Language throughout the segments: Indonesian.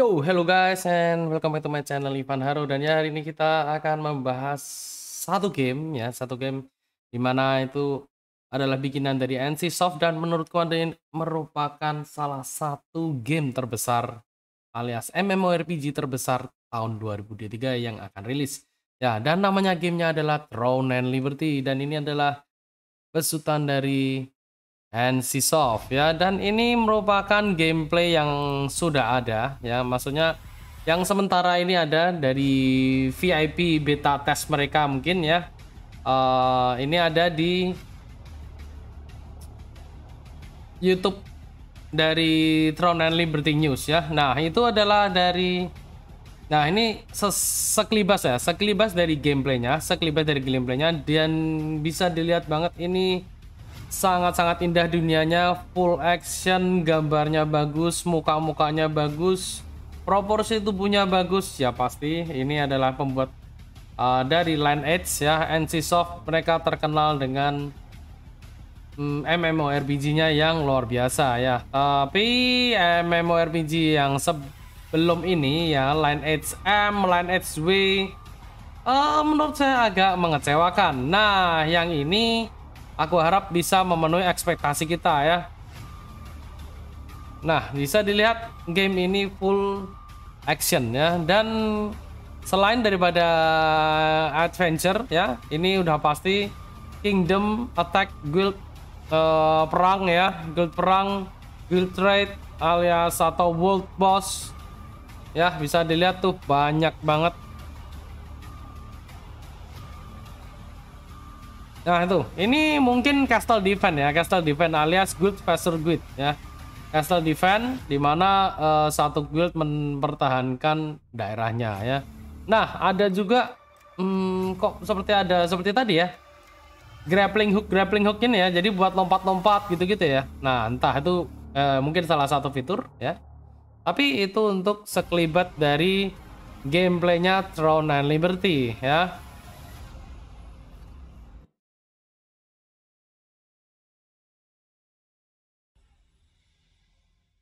Yo, hello guys and welcome back to my channel Ivan Haro dan ya hari ini kita akan membahas satu game ya, satu game dimana itu adalah bikinan dari NCSoft dan menurutku ada merupakan salah satu game terbesar alias MMORPG terbesar tahun 2023 yang akan rilis. Ya, dan namanya gamenya adalah Throne and Liberty dan ini adalah besutan dari and Soft ya dan ini merupakan gameplay yang sudah ada ya maksudnya yang sementara ini ada dari VIP beta test mereka mungkin ya uh, ini ada di YouTube dari Tron and Liberty News ya nah itu adalah dari nah ini sekelibas ya sekelibas dari gameplaynya sekelibas dari gameplaynya dan bisa dilihat banget ini sangat-sangat indah dunianya full action gambarnya bagus muka-mukanya bagus proporsi tubuhnya bagus ya pasti ini adalah pembuat uh, dari Line Edge ya NCSoft mereka terkenal dengan mm, MMORPG-nya yang luar biasa ya tapi MMORPG yang sebelum ini ya Line Edge M, Line Edge W uh, menurut saya agak mengecewakan nah yang ini Aku harap bisa memenuhi ekspektasi kita ya. Nah, bisa dilihat game ini full action ya dan selain daripada adventure ya, ini udah pasti Kingdom Attack Guild uh, perang ya, guild perang, guild trade alias atau world boss. Ya, bisa dilihat tuh banyak banget Nah itu, ini mungkin Castle Defense ya, Castle Defense alias Guild vs Guild ya. Castle Defense dimana uh, eh, satu guild mempertahankan daerahnya ya. Nah ada juga hmm, kok seperti ada seperti tadi ya grappling hook grappling hook ini ya jadi buat lompat-lompat gitu-gitu ya nah entah itu uh, mungkin salah satu fitur ya tapi itu untuk sekelibat dari gameplaynya Throne and Liberty ya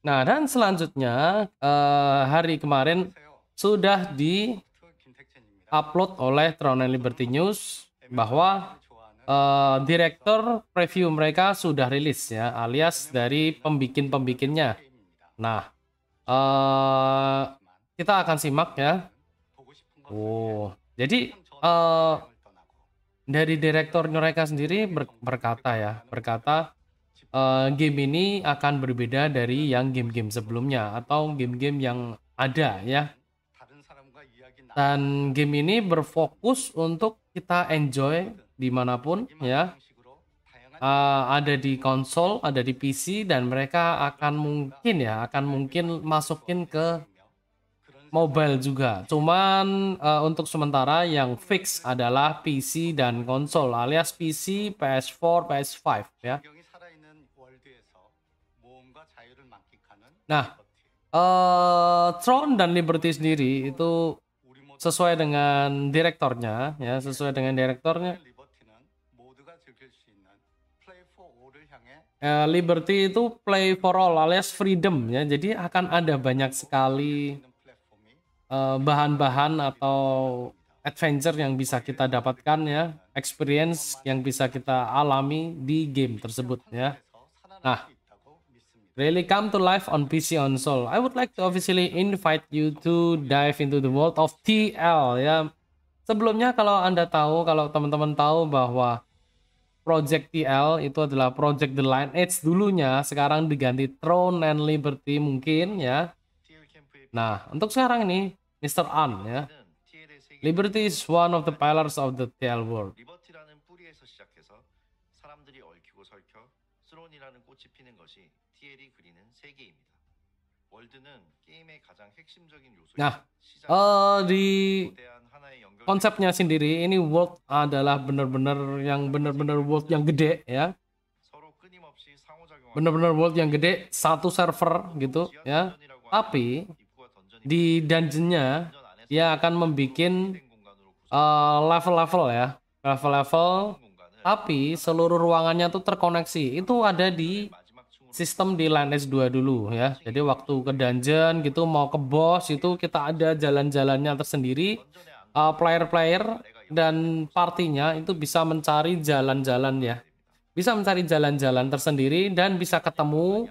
Nah, dan selanjutnya uh, hari kemarin sudah di upload oleh Tron and Liberty News bahwa uh, direktur preview mereka sudah rilis ya, alias dari pembikin-pembikinnya. Nah, uh, kita akan simak ya. Oh, jadi uh, dari direktur mereka sendiri ber berkata ya, berkata uh, game ini akan berbeda dari yang game-game sebelumnya atau game-game yang ada ya. Dan game ini berfokus untuk kita enjoy dimanapun ya. Uh, ada di konsol, ada di PC dan mereka akan mungkin ya akan mungkin masukin ke mobile juga. Cuman uh, untuk sementara yang fix adalah PC dan konsol alias PC, PS4, PS5 ya. Nah, uh, eh, Tron dan Liberty sendiri itu sesuai dengan direktornya ya, sesuai dengan direktornya. Uh, Liberty itu play for all alias freedom ya. Jadi akan ada banyak sekali eh, bahan-bahan uh, atau adventure yang bisa kita dapatkan ya, experience yang bisa kita alami di game tersebut ya. Nah, really come to life on PC on Soul. I would like to officially invite you to dive into the world of TL ya. Sebelumnya kalau Anda tahu, kalau teman-teman tahu bahwa Project TL itu adalah Project The Line Edge dulunya, sekarang diganti Throne and Liberty mungkin ya. Nah, untuk sekarang ini Mr. An ya. Liberty is one of the pillars of the TL world. Liberty라는 뿌리에서 시작해서 사람들이 얽히고 설켜 Throne이라는 꽃이 피는 것이 FTL이 e 그리는 세계입니다. 월드는 게임의 가장 핵심적인 Nah, uh, konsepnya sendiri ini world adalah benar-benar yang benar-benar world yang gede ya. Benar-benar world yang gede satu server gitu ya. Tapi di dungeonnya dia akan membuat level level-level ya, level-level. Tapi seluruh ruangannya tuh terkoneksi. Itu ada di sistem di lanes 2 dulu ya. Jadi waktu ke dungeon gitu mau ke boss itu kita ada jalan-jalannya tersendiri. Eh, player-player uh, dan partinya itu bisa mencari jalan-jalan ya. Bisa mencari jalan-jalan tersendiri dan bisa ketemu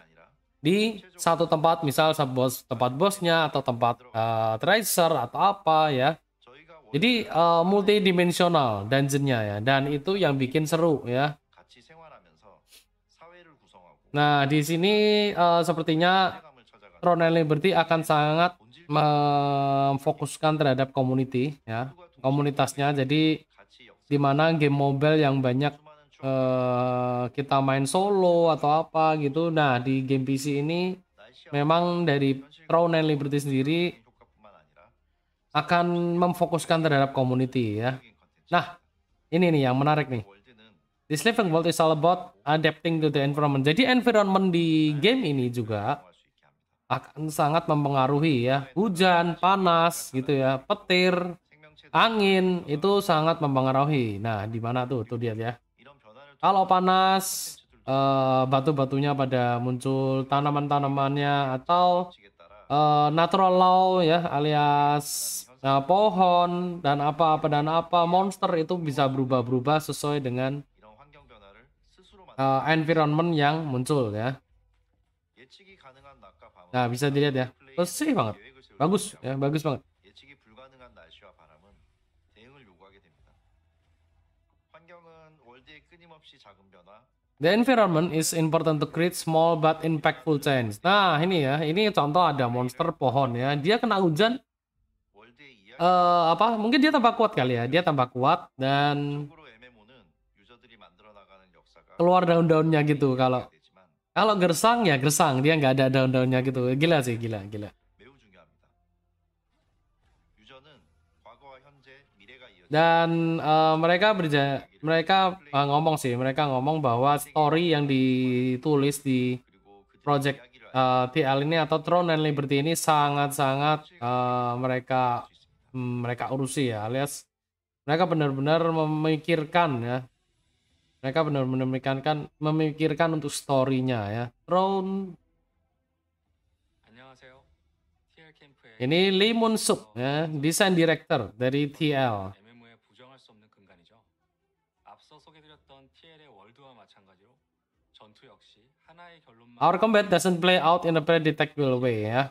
di satu tempat misal bos tempat bosnya atau tempat uh, tracer atau apa ya. Jadi uh, multidimensional dungeonnya ya dan itu yang bikin seru ya. Nah, di sini uh, sepertinya Ronel Liberty akan sangat memfokuskan terhadap community ya, komunitasnya. Jadi di mana game mobile yang banyak uh, kita main solo atau apa gitu. Nah, di game PC ini memang dari Ronel Liberty sendiri akan memfokuskan terhadap community ya. Nah, ini nih yang menarik nih. This living world is all about adapting to the environment. Jadi environment di game ini juga akan sangat mempengaruhi ya. Hujan, panas gitu ya, petir, angin itu sangat mempengaruhi. Nah, di mana tuh? Tuh dia ya. Kalau panas, uh, batu-batunya pada muncul, tanaman-tanamannya atau uh, natural law ya alias Nah, pohon dan apa-apa dan apa monster itu bisa berubah-berubah sesuai dengan uh, environment yang muncul ya. Nah bisa dilihat ya, bersih oh, banget, bagus ya, bagus banget. The environment is important to create small but impactful change. Nah ini ya, ini contoh ada monster pohon ya, dia kena hujan, uh, apa? Mungkin dia tambah kuat kali ya, dia tambah kuat dan keluar daun-daunnya gitu kalau kalau gersang ya gersang dia nggak ada daun-daunnya gitu gila sih gila gila dan uh, mereka berja mereka uh, ngomong sih mereka ngomong bahwa story yang ditulis di project uh, eh, TL ini atau Throne and Liberty ini sangat-sangat uh, mereka hmm, mereka urusi ya alias mereka benar-benar memikirkan ya mereka benar-benar memikirkan memikirkan untuk nya ya Round ini Lee Moon Suk ya desain director dari TL Our combat doesn't play out in a predictable way ya.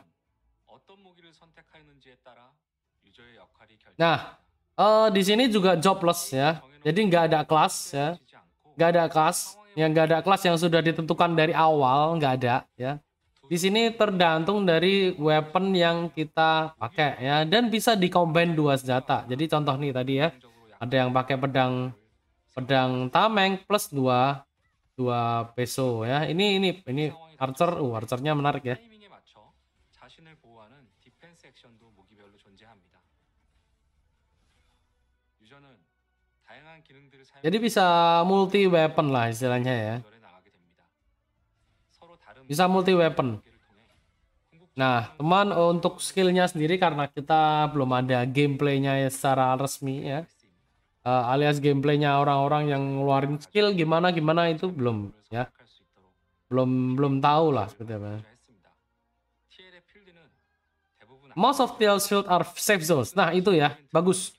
Nah, uh, di sini juga jobless ya. Jadi nggak ada kelas ya nggak ada kelas yang nggak ada kelas yang sudah ditentukan dari awal nggak ada ya di sini tergantung dari weapon yang kita pakai ya dan bisa dikombin dua senjata jadi contoh nih tadi ya ada yang pakai pedang pedang tameng plus dua dua peso ya ini ini ini archer uh archernya menarik ya jadi bisa multi weapon lah istilahnya ya. Bisa multi weapon. Nah, teman untuk skillnya sendiri karena kita belum ada gameplaynya secara resmi ya. Uh, alias gameplaynya orang-orang yang ngeluarin skill gimana gimana itu belum ya. Belum belum tahu lah seperti apa. Iya, iya. Most of the field are safe zones. Nah, itu ya. Bagus.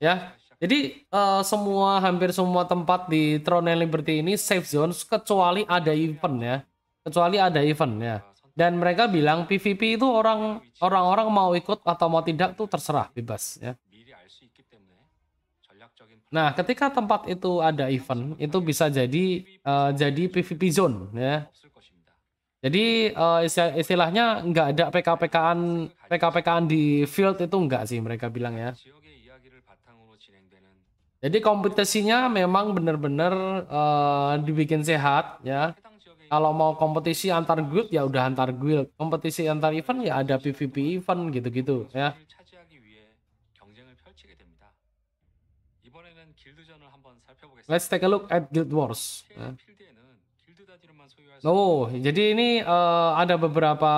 Ya, jadi uh, semua hampir semua tempat di Throne and Liberty ini safe zone kecuali ada event ya. Kecuali ada event ya. Dan mereka bilang PVP itu orang orang-orang mau ikut atau mau tidak tuh terserah bebas ya. Nah, ketika tempat itu ada event, itu bisa jadi uh, jadi PVP zone ya. Jadi uh, istilahnya nggak ada PKPKan PKPKan di field itu nggak sih mereka bilang ya. Jadi kompetisinya memang benar-benar uh, dibikin sehat ya. Kalau mau kompetisi antar guild ya udah antar guild, kompetisi antar event ya ada PVP event gitu-gitu ya. Let's take a look at Guild Wars. Ya. Oh, jadi ini uh, ada beberapa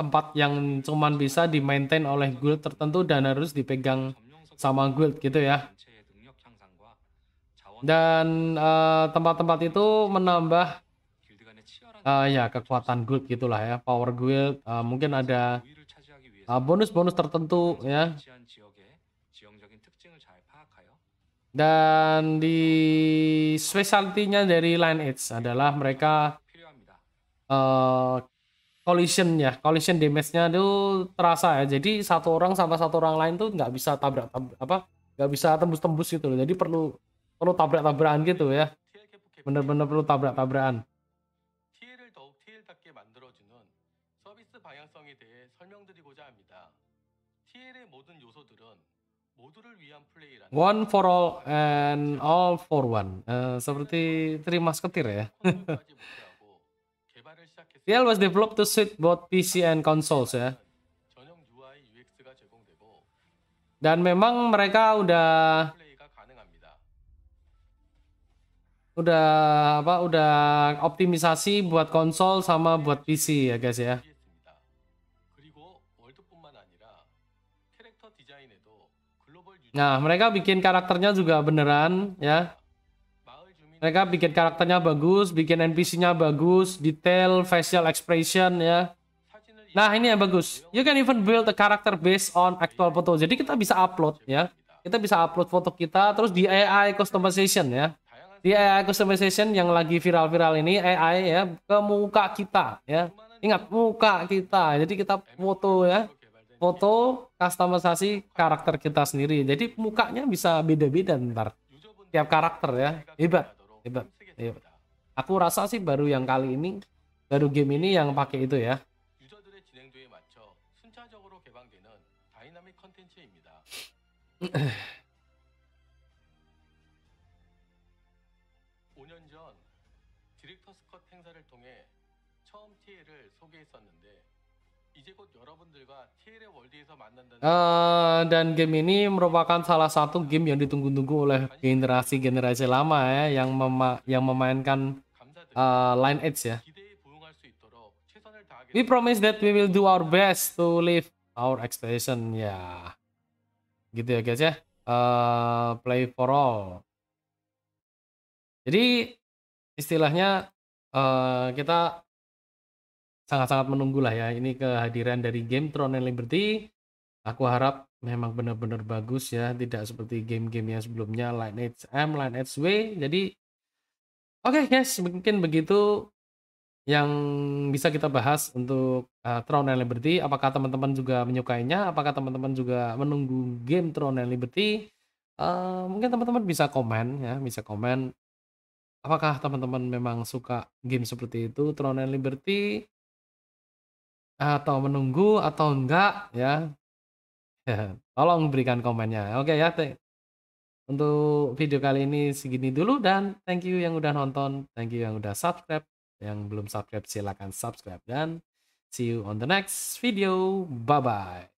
tempat yang cuman bisa di maintain oleh guild tertentu dan harus dipegang sama guild gitu ya dan eh, tempat-tempat uh, itu menambah uh, ya kekuatan guild gitulah ya power guild uh, mungkin ada bonus-bonus uh, tertentu ya dan di specialty-nya dari Lineage adalah mereka uh, collision ya collision damage-nya itu terasa ya jadi satu orang sama satu orang lain tuh nggak bisa tabrak, tabrak apa nggak bisa tembus-tembus gitu loh jadi perlu perlu tabrak-tabrakan gitu ya bener-bener perlu tabrak-tabrakan One for all and all for one. Uh, seperti tri masketir ya. TL was developed to suit both PC and consoles ya. Dan memang mereka udah udah apa udah optimisasi buat konsol sama buat PC ya guys ya. Nah, mereka bikin karakternya juga beneran ya. Mereka bikin karakternya bagus, bikin NPC-nya bagus, detail, facial expression ya. Nah, ini yang bagus. You can even build a character based on actual photo. Jadi kita bisa upload ya. Kita bisa upload foto kita terus di AI customization ya di AI customization yang lagi viral-viral ini AI ya ke muka kita ya. Ingat muka kita. Jadi kita foto ya. Foto customisasi karakter kita sendiri. Jadi mukanya bisa beda-beda ntar. Tiap karakter ya. Hebat. Hebat. Hebat. Aku rasa sih baru yang kali ini baru game ini yang pakai itu ya. Nah, 5년 전 디렉터스 행사를 통해 처음 TL을 소개했었는데 이제 곧 여러분들과 TL의 월드에서 만난다는 uh, dan game ini merupakan salah satu game yang ditunggu-tunggu oleh generasi-generasi lama ya yang mema yang memainkan uh, Line Edge ya. We promise that we will do our best to live our expectation ya. Yeah. Gitu ya guys ya. Uh, play for all. Jadi istilahnya uh, kita sangat-sangat menunggulah ya ini kehadiran dari game Tron and Liberty. Aku harap memang benar-benar bagus ya, tidak seperti game-game yang sebelumnya Lineage M, Lineage W. Jadi oke okay guys, mungkin begitu yang bisa kita bahas untuk uh, eh, Tron and Liberty. Apakah teman-teman juga menyukainya? Apakah teman-teman juga menunggu game Tron and Liberty? Uh, mungkin teman-teman bisa komen ya, bisa komen Apakah teman-teman memang suka game seperti itu, Tron and Liberty? Atau menunggu atau enggak ya? Tolong berikan komennya. Oke ya, untuk video kali ini segini dulu dan thank you yang udah nonton, thank you yang udah subscribe, yang belum subscribe silahkan subscribe dan see you on the next video. Bye bye.